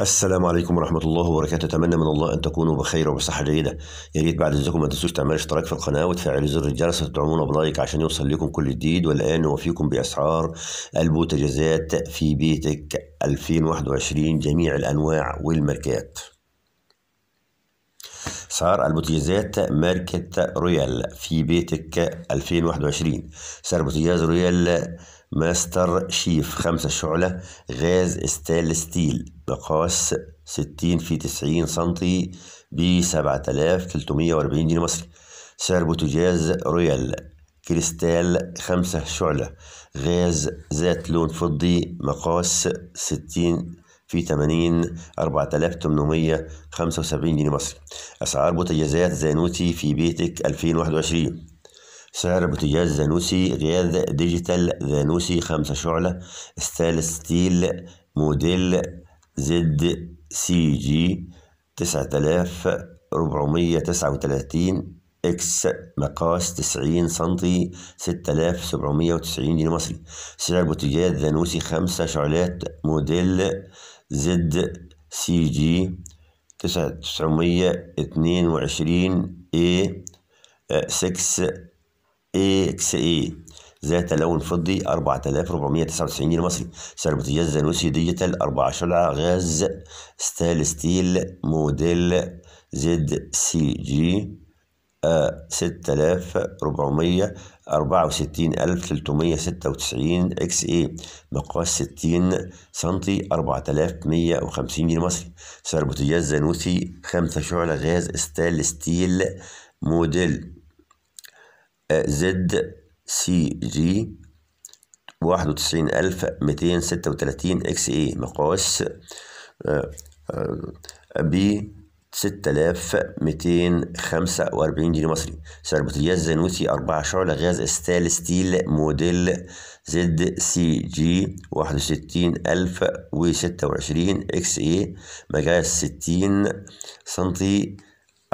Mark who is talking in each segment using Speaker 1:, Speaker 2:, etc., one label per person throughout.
Speaker 1: السلام عليكم ورحمة الله وبركاته أتمنى من الله أن تكونوا بخير وبصحة جيدة يا ريت بعد إذنكم ما تنسوش تعملوا اشتراك في القناة وتفعلوا زر الجرس وتدعمونا بلايك عشان يوصل لكم كل جديد والآن وفيكم بأسعار البوتجازات في بيتك 2021 جميع الأنواع والماركات صار البوتجازات ماركة رويال في بيتك 2021 صار بوتجاز رويال ماستر شيف خمسة شعلة غاز ستال ستيل مقاس 60 في 90 سنتي ب 7340 جنيه مصري سعر بوتجاز رويال كريستال خمسة شعلة غاز ذات لون فضي مقاس 60 في 80 4875 جنيه مصري أسعار بوتجازات زانوسي في بيتك 2021 سعر بوتجاز زانوسي غاز ديجيتال زانوسي خمسة شعلة ستال ستيل موديل زد سي جي تسعة آلاف ربعمية تسعة وتلاتين اكس مقاس تسعين سنتي ستة آلاف سبعمية وتسعين جنيه مصري سعر بوتجاز زانوسي خمسة شعلات موديل زد سي جي تسعة تسعمية اتنين وعشرين اي سكس اي اكس اي ذات لون فضي 4499 جنيه مصري سعر بوتجاز نوسي ديجيتال 4 شعلة غاز ستال ستيل موديل زد سي جي ستة آلاف ربعمية أربعة وستين ألف تلتمية ستة وتسعين إكس إيه مقاس ستين سنتي أربعة آلاف مية وخمسين جنيه مصري سعر بوتاجاز زانوسي خمسة شعلة غاز ستال ستيل موديل آه، زد سي جي واحد وتسعين ألف ميتين ستة وتلاتين إكس إيه مقاس آه، آه، بي 6245 جنيه مصري سعر بوتاجاز زانوتي 4 شعلة غاز استال ستيل موديل زد سي جي 61026 اكس اي مقاس 60 سنتي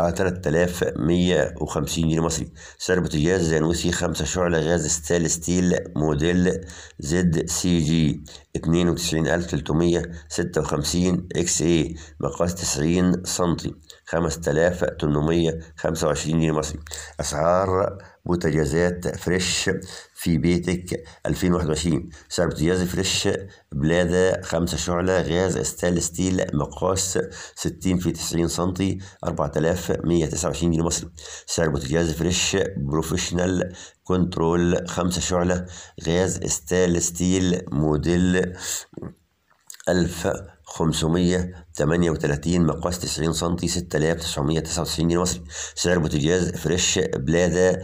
Speaker 1: على 3150 جنيه مصري سعر بوتجاز زانوسي 5 شعلة غاز ستال ستيل موديل زد سي جي 92356 اكس اي مقاس 90 سنتي 5825 جنيه مصري أسعار بوتجازات فريش في بيتك 2021 سعر بوتجاز فريش بلادة 5 شعلة غاز ستانلس ستيل مقاس 60 في 90 سنتي 4129 جنيه مصري سعر بوتجاز فريش بروفيشنال كنترول 5 شعلة غاز ستانلس ستيل موديل 1000 538 مقاس 90 سنتي 6999 جنيه مصري سعر بوتجاز فريش بلادا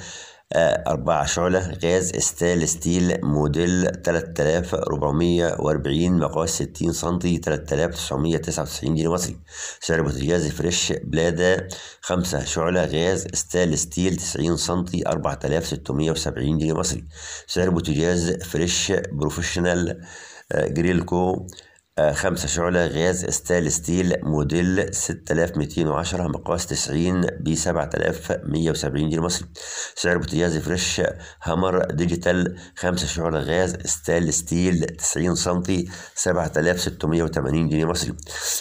Speaker 1: آه، أربعة شعلة غاز استال ستيل موديل 3440 مقاس 60 سنتي 3999 جنيه مصري سعر بوتجاز فريش بلادة خمسة شعلة غاز استال ستيل 90 سنتي 4670 جنيه مصري سعر بوتجاز فريش بروفيشنال آه، جريلكو خمسة شعلة غاز استال ستيل موديل 6210 مقاس 90 ب 7170 جنيه مصري سعر بوتجاز فريش هامر ديجيتال خمسة شعلة غاز استال ستيل 90 سنتي 7680 جنيه مصري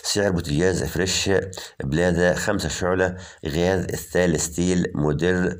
Speaker 1: سعر بوتجاز فريش بلادة خمسة شعلة غاز استال ستيل موديل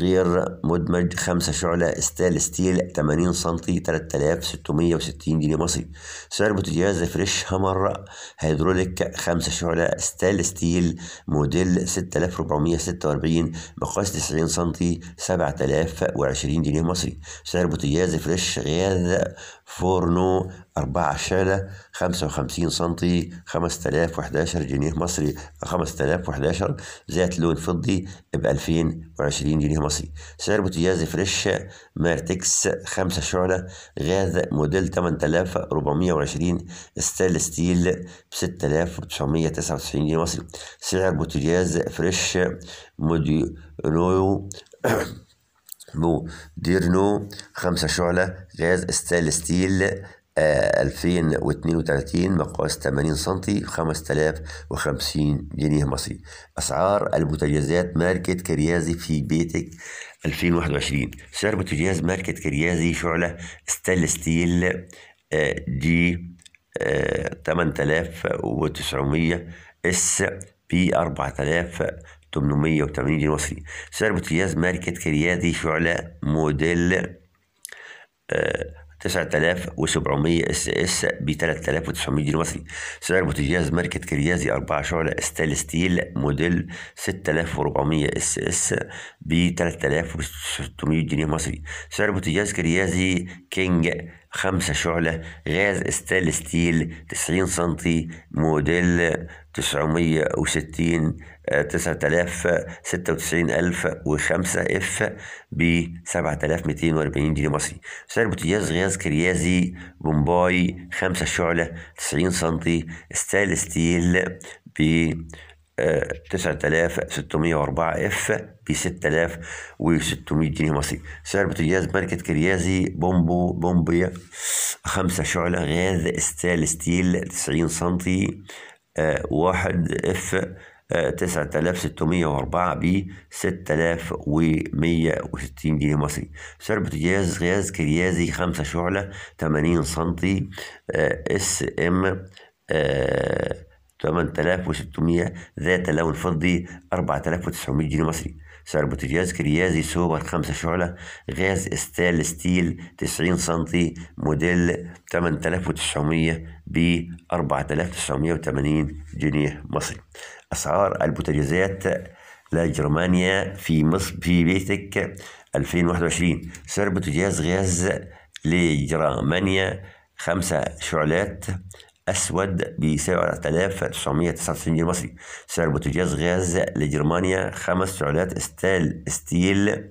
Speaker 1: غير مدمج خمسة شعلة ستال ستيل 80 سنتي 3660 جنيه مصري سعر بوتجاز فريش هامر هيدروليك خمسة شعلة ستال ستيل موديل 6446 مقاس 90 سنتي 7020 جنيه مصري سعر بوتجاز فريش غاز فورنو أربعة شعلة خمسة وخمسين سنتي خمسة آلاف وحداشر جنيه مصري خمسة آلاف وحداشر ذات لون فضي بألفين وعشرين جنيه مصري سعر بوتياز فريش مارتكس خمسة شعلة غاز موديل تمن آلاف ربعمية وعشرين ستيل ستيل بستة آلاف وتسعمية تسعة وتسعين جنيه مصري سعر بوتياز فريش موديلو بو ديرنو خمسة شعلة غاز ستانلس ستيل 2032 آه، مقاس 80 سنتي 5050 جنيه مصري أسعار البوتاجازات ماركة كريازي في بيتك 2021 سعر بوتاجاز ماركة كريازي شعلة ستانلس ستيل دي 8900 اس بي 4000 880 جنيه مصري سعر بوتجاز ماركة كريادي شعلة موديل آه، تسعة آلاف وسبعمية اس اس ب 3900 جنيه مصري سعر بوتجاز ماركة كريازي أربعة شعلة ستال ستيل موديل 6400 اس اس ب 3600 جنيه مصري سعر بوتجاز كريازي كينج خمسة شعلة غاز استال ستيل تسعين سنتي موديل تسعمية وستين آه، تسعة آلاف ستة وتسعين ألف وخمسة إف بسبعة آلاف ميتين وأربعين جنيه مصري سعر بوتجاز غاز كريازي بومباي خمسة شعلة تسعين سنتي استال ستيل ب 9604 اف ب 6600 جنيه مصري سعر بوتاجاز ماركة كريازي بومبو بومبيا خمسة شعلة غاز ستال ستيل 90 سنتي آه، واحد اف 9604 آه، ب 6160 جنيه مصري سعر بوتاجاز غاز كريازي خمسة شعلة 80 سنتي آه، اس ام آه 8600 ذات لون فضي 4900 جنيه مصري سعر بوتجاز كريازي سوبر 5 شعلة غاز استال ستيل 90 سنتي موديل 8900 ب 4980 جنيه مصري أسعار البوتاجازات لجرمانيا في مصر في بيتك 2021 سعر بوتجاز غاز لجرمانيا 5 شعلات أسود ب 7999 جنيه مصري سعر بوتجاز غاز لجرمانيا خمس سعلات استال ستيل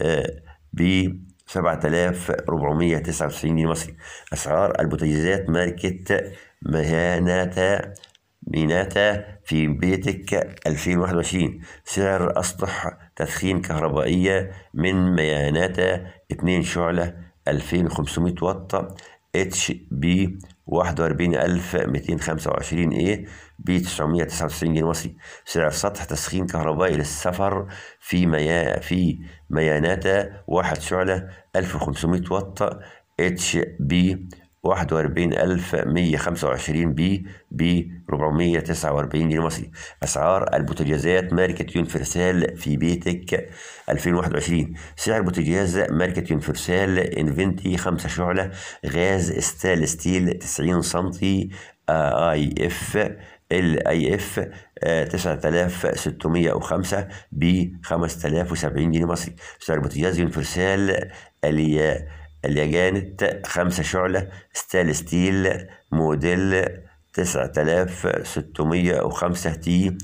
Speaker 1: آه، ب 7499 جنيه مصري أسعار البوتجازات ماركة مهاناتا ميناتا في بيتك 2021 سعر أسطح تدخين كهربائية من مياناتا 2 شعلة 2500 واط اتش بي واحد وأربعين ألف ميتين خمسة وعشرين إيه ب 999 جنيه مصري سعر سطح تسخين كهربائي للسفر في ميا في مياناتا واحد شعلة ألف وخمسمية واط اتش بي 41125 بي ب 449 جنيه مصري اسعار البوتاجازات ماركه يونيفرسال في بيتك 2021 سعر بوتاجاز ماركه يونيفرسال انفنتي 5 شعله غاز ستال ستيل 90 سم اي اف ال اي اف 9605 ب 5070 جنيه مصري سعر بوتاجاز يونيفرسال اليا اليجانت خمسة شعلة ستال ستيل موديل تسعة آلاف ستمية وخمسة تي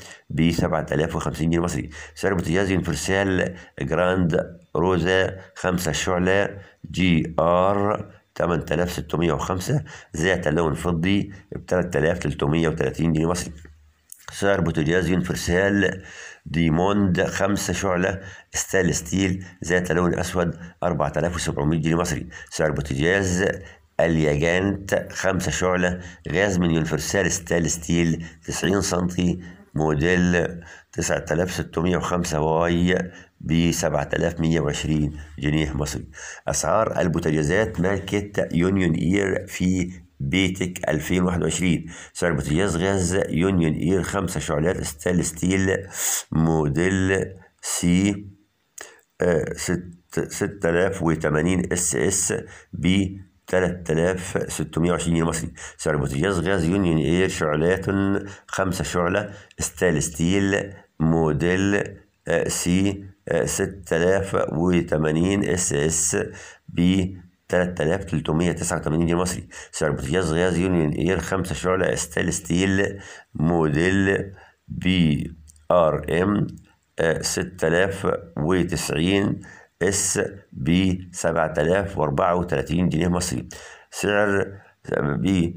Speaker 1: سبعة آلاف وخمسين جنيه مصري سعر بوتجاز يونيفرسال جراند روزا خمسة شعلة جي ار تمن ستمية وخمسة ذات لون فضي تلتمية 3330 جنيه مصري سعر بوتجاز يونيفرسال ديموند خمسة شعلة ستال ستيل ذات لون أسود 4700 جنيه مصري سعر بوتجاز الياجانت خمسة شعلة غاز من يونيفرسال ستال ستيل 90 سنتي موديل 9605 واي ب 7120 جنيه مصري أسعار البوتاجازات ماركة يونيون إير في بيتك 2021 سعر بوتجاز غاز يونيون اير 5 شعلات ستال ستيل موديل سي 6080 آه، اس اس ب 3620 جنيه مصري سعر بوتجاز غاز يونيون اير شعلات خمسة شعلة ستال ستيل موديل آه، سي 6080 آه، اس اس ب 3389 جنيه مصري سعر بوتجاز غاز يونيون اير 5 شعلة ستيل ستيل موديل بي ار ام 6090 آه، اس ب 7034 جنيه مصري سعر ب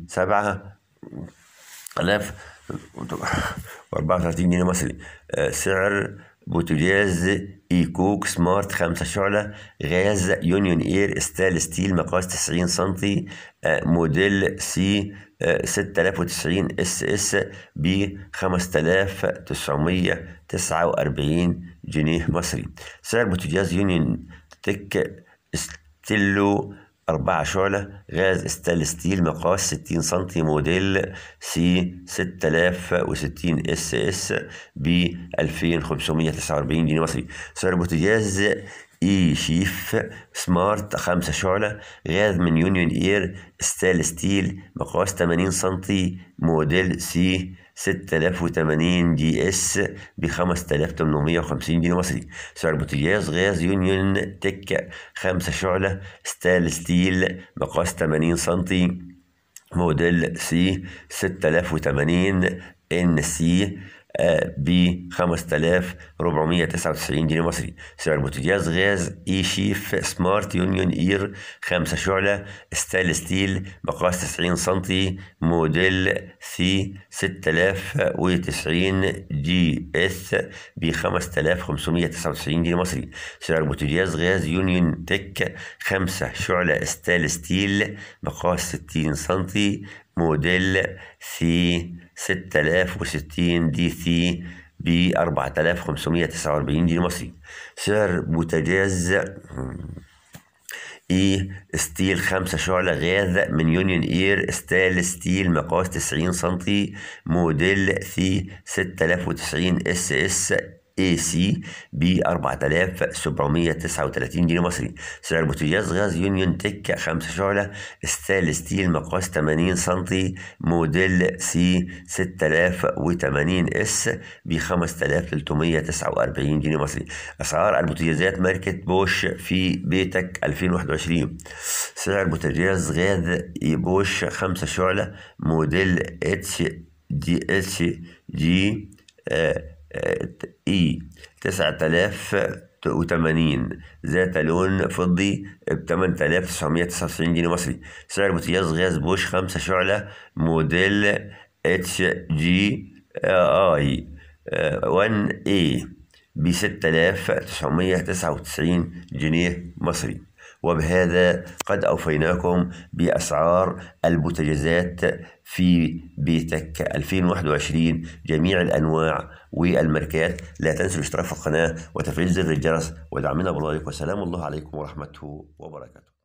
Speaker 1: 34 جنيه مصري آه، سعر بوتوجاز ايكوك سمارت خمسة شعلة غاز يونيون اير ستال ستيل مقاس 90 سنتي آه، موديل سي 6090 آه، اس اس ب 5949 جنيه مصري سعر بوتوجاز يونيون تك ستيلو أربعة شعلة غاز ستال ستيل مقاس ستين سنتي موديل سي ستة آلاف وستين اس اس ب ألفين خمسمية تسعة وأربعين جنيه مصري سعر بوتجاز اي شيف سمارت خمسة شعلة غاز من يونيون اير ستال ستيل مقاس 80 سنتي موديل سي 6080 جي اس ب 5850 جنيه مصري سعر بوتجاز غاز يونيون تك 5 شعلة ستال ستيل مقاس 80 سم موديل سي 6080 ان سي آه، ب 5499 جنيه مصري سعر بوتاجاز غاز اي شيف سمارت يونيون اير 5 شعلة ستال ستيل مقاس 90 سم موديل سي 6090 جي اس ب 5599 جنيه مصري سعر بوتاجاز غاز يونيون تك 5 شعلة ستال ستيل مقاس 60 سم موديل سي 6060 دي سي ب 4549 جنيه مصري سعر بوتاجاز اي e ستيل خمسة شعلة غاز من يونيون اير ستال ستيل مقاس 90 سنتي موديل سي 6090 اس اس اي سي ب 4739 جنيه مصري سعر بوتجاز غاز يونيون تك 5 شعلة ستال ستيل مقاس 80 سم موديل سي 6080 اس ب 5349 جنيه مصري اسعار البوتجازات ماركة بوش في بيتك 2021 سعر بوتجاز غاز بوش 5 شعلة موديل اتش دي اتش جي آه آه، إي 9080 ذات لون فضي ب 8999 جنيه مصري سعر بوتاجاز غاز بوش 5 شعلة موديل اتش جي آه، آه، اي 1 اي ب 6999 جنيه مصري وبهذا قد أوفيناكم بأسعار البوتجازات في بيتك 2021 جميع الأنواع والماركات لا تنسوا الاشتراك في القناة وتفعيل زر الجرس ودعمنا بلايك وسلام الله عليكم ورحمته وبركاته